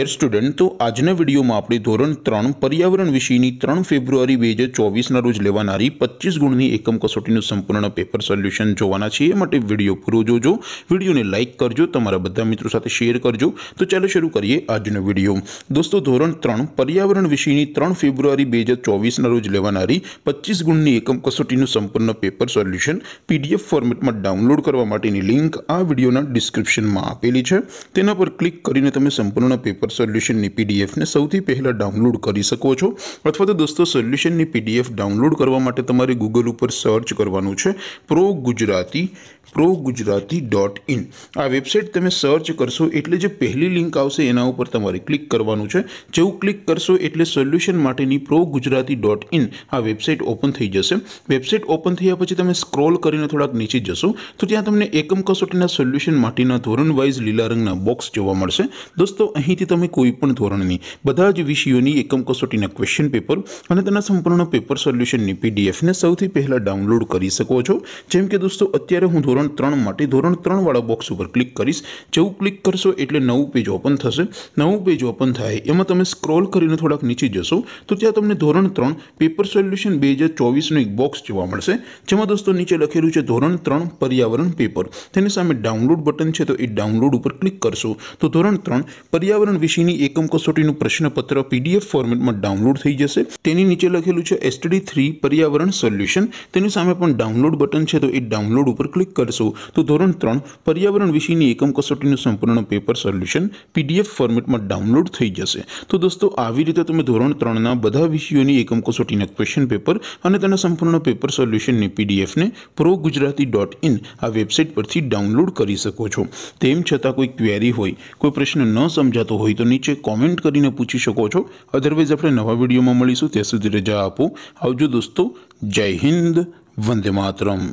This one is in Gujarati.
એર સ્ટુડન્ટ તો આજના વિડીયોમાં આપણે ધોરણ ત્રણ પર્યાવરણ વિષયની ત્રણ ફેબ્રુઆરી બે હજાર ચોવીસના રોજ લેવાનારી પચીસ ગુણની એકમ કસોટીનું સંપૂર્ણ પેપર સોલ્યુશન જોવાના છે એ માટે વિડીયો પૂરો જોજો વિડીયોને લાઇક કરજો તમારા બધા મિત્રો સાથે શેર કરજો તો ચાલો શરૂ કરીએ આજનો વિડીયો દોસ્તો ધોરણ ત્રણ પર્યાવરણ વિષયની ત્રણ ફેબ્રુઆરી બે હજાર ચોવીસના રોજ લેવાનારી પચીસ ગુણની એકમ કસોટીનું સંપૂર્ણ પેપર સોલ્યુશન પીડીએફ ફોર્મેટમાં ડાઉનલોડ કરવા માટેની લિંક આ વિડીયોના ડિસ્ક્રિપ્શનમાં આપેલી છે તેના પર ક્લિક કરીને તમે સંપૂર્ણ પેપર કોર સોલ્યુશન ની પીડીએફ ને સૌથી પહેલો ડાઉનલોડ કરી શકો છો અથવા તો દોસ્તો સોલ્યુશન ની પીડીએફ ડાઉનલોડ કરવા માટે તમારે Google ઉપર સર્ચ કરવાનું છે પ્રો ગુજરાતી progujarati.in આ વેબસાઈટ તમે સર્ચ કરશો એટલે જે પહેલી લિંક આવશે એના ઉપર તમારે ક્લિક કરવાનું છે જેવું ક્લિક કરશો એટલે સોલ્યુશન માટેની progujarati.in આ વેબસાઈટ ઓપન થઈ જશે વેબસાઈટ ઓપન થઈયા પછી તમે સ્ક્રોલ કરીને થોડક નીચે જશો તો ત્યાં તમને એકમ કસોટીના સોલ્યુશન માટેનો ધોરણ વાઇઝ લીલા રંગના બોક્સ જોવા મળશે દોસ્તો અહીંયા તમે કોઈ પણ ધોરણની બધા જ વિષયોની એકમ કસોટીના ક્વેશ્ચન પેપર અને તેનો સંપૂર્ણ પેપર સોલ્યુશન ની પીડીએફ ને સૌથી પહેલા ડાઉનલોડ કરી શકો છો જેમ કે દોસ્તો અત્યારે હું ધોરણ 3 મટી ધોરણ 3 વાળો બોક્સ ઉપર ક્લિક કરીશ જેવું ક્લિક કરશો એટલે નવું પેજ ઓપન થશે નવું પેજ ઓપન થાય એમાં તમે સ્ક્રોલ કરીને થોડક નીચે જશો તો ત્યાં તમને ધોરણ 3 પેપર સોલ્યુશન 2024 નો એક બોક્સ જોવા મળશે જેમાં દોસ્તો નીચે લખેલું છે ધોરણ 3 પર્યાવરણ પેપર તેની સામે ડાઉનલોડ બટન છે તો એ ડાઉનલોડ ઉપર ક્લિક કરશો તો ધોરણ 3 પર્યાવર ધોરણ વિષિની એકમ કસોટીનું પ્રશ્નપત્ર પીડીએફ ફોર્મેટમાં ડાઉનલોડ થઈ જશે તેની નીચે લખેલું છે STD 3 પર્યાવરણ સોલ્યુશન તેની સામે આપણ ડાઉનલોડ બટન છે તો ઈ ડાઉનલોડ ઉપર ક્લિક કરશો તો ધોરણ 3 પર્યાવરણ વિષિની એકમ કસોટીનું સંપૂર્ણ પેપર સોલ્યુશન પીડીએફ ફોર્મેટમાં ડાઉનલોડ થઈ જશે તો દોસ્તો આવી રીતે તમે ધોરણ 3 ના બધા વિષયોની એકમ કસોટીનું ક્વેશ્ચન પેપર અને તેનું સંપૂર્ણ પેપર સોલ્યુશન ને prugujarati.in આ વેબસાઈટ પરથી ડાઉનલોડ કરી શકો છો તેમ છતાં કોઈ ક્વેરી હોય કોઈ પ્રશ્ન ન સમજાય ગમતો હોય તો નીચે કોમેન્ટ કરીને પૂછી શકો છો અધરવાઇઝ આપણે નવા વિડીયોમાં મળીશું ત્યાં સુધી રજા આપો આવજો દોસ્તો જય હિન્દ વંદે માતરમ